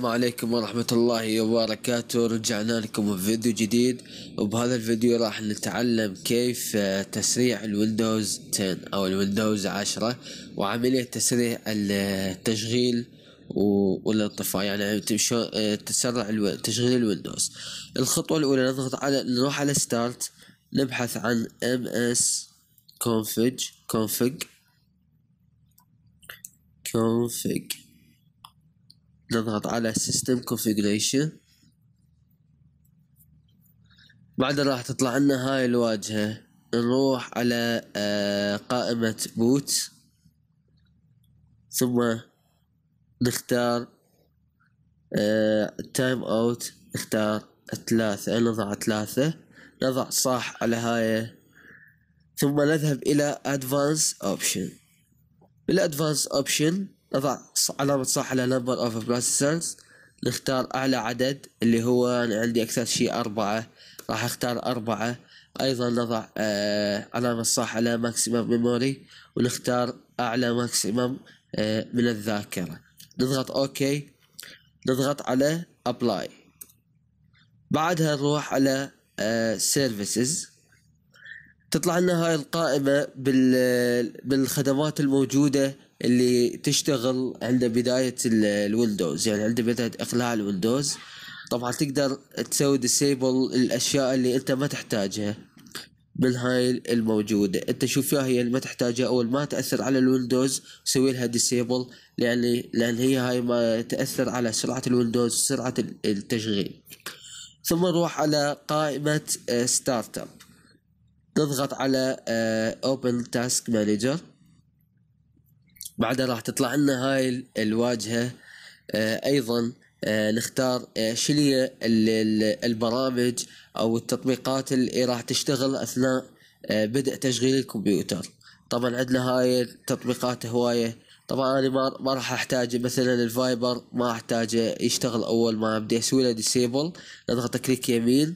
السلام عليكم ورحمة الله وبركاته رجعنا لكم بفيديو جديد وبهذا الفيديو راح نتعلم كيف آه، تسريع الويندوز 10 او الويندوز 10 وعملية تسريع التشغيل والانطفاء يعني آه، تسرع تشغيل الويندوز الخطوة الاولى نضغط على نروح على ستارت نبحث عن ms اس config config config نضغط على System Configuration بعدها راح تطلع لنا هاي الواجهة نروح على آه، قائمة بوت ثم نختار تايم آه، اوت نختار ثلاثة نضع ثلاثة نضع صح على هاي ثم نذهب الى ادفانس اوبشن بالادفانس اوبشن نضع علامة صح على number of processors نختار أعلى عدد اللي هو أنا عندي أكثر شيء أربعة راح أختار أربعة أيضا نضع آه، علامة صح على maximum memory ونختار أعلى maximum آه، من الذاكرة نضغط أوكي نضغط على أبلاي بعدها نروح على سيرفيسز آه، تطلع لنا هاي القائمة بالخدمات الموجودة اللي تشتغل عند بداية الويندوز يعني عند بداية إقلاع الويندوز طبعا تقدر تسوي ديسيبل الأشياء اللي أنت ما تحتاجها من هاي الموجودة أنت شوف فيها هي اللي ما تحتاجها أول ما تأثر على الويندوز سوي لها ديسيبل يعني لأن هي هاي ما تأثر على سرعة الويندوز سرعة التشغيل ثم نروح على قائمة ستارت آه، اب نضغط على اوبن تاسك مانجر بعدها راح تطلع لنا هاي الواجهه آه، ايضا آه، نختار آه، شو البرامج او التطبيقات اللي راح تشتغل اثناء بدء تشغيل الكمبيوتر طبعا عندنا هاي التطبيقات هوايه طبعا انا ما راح احتاج مثلا الفايبر ما احتاجه يشتغل اول ما ابدي اسوي له ديسيبل اضغط كليك يمين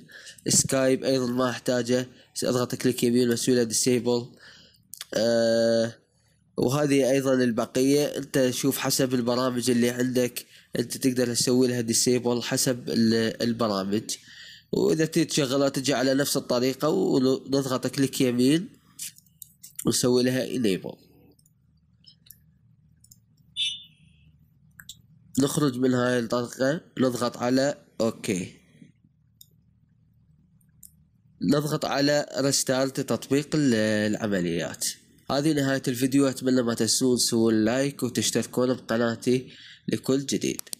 سكايب ايضا ما احتاجه اضغط كليك يمين واسوي له ديسيبل آه وهذه ايضا البقيه انت شوف حسب البرامج اللي عندك انت تقدر تسوي لها ديسيبل حسب البرامج واذا تريد تشغلها تجي على نفس الطريقه ونضغط كليك يمين ونسوي لها انيبل نخرج من هاي الطريقة نضغط على اوكي نضغط على ريستارت تطبيق العمليات هذه نهاية الفيديو أتمنى ما تنسون تسوون لايك وتشتركون بقناتي لكل جديد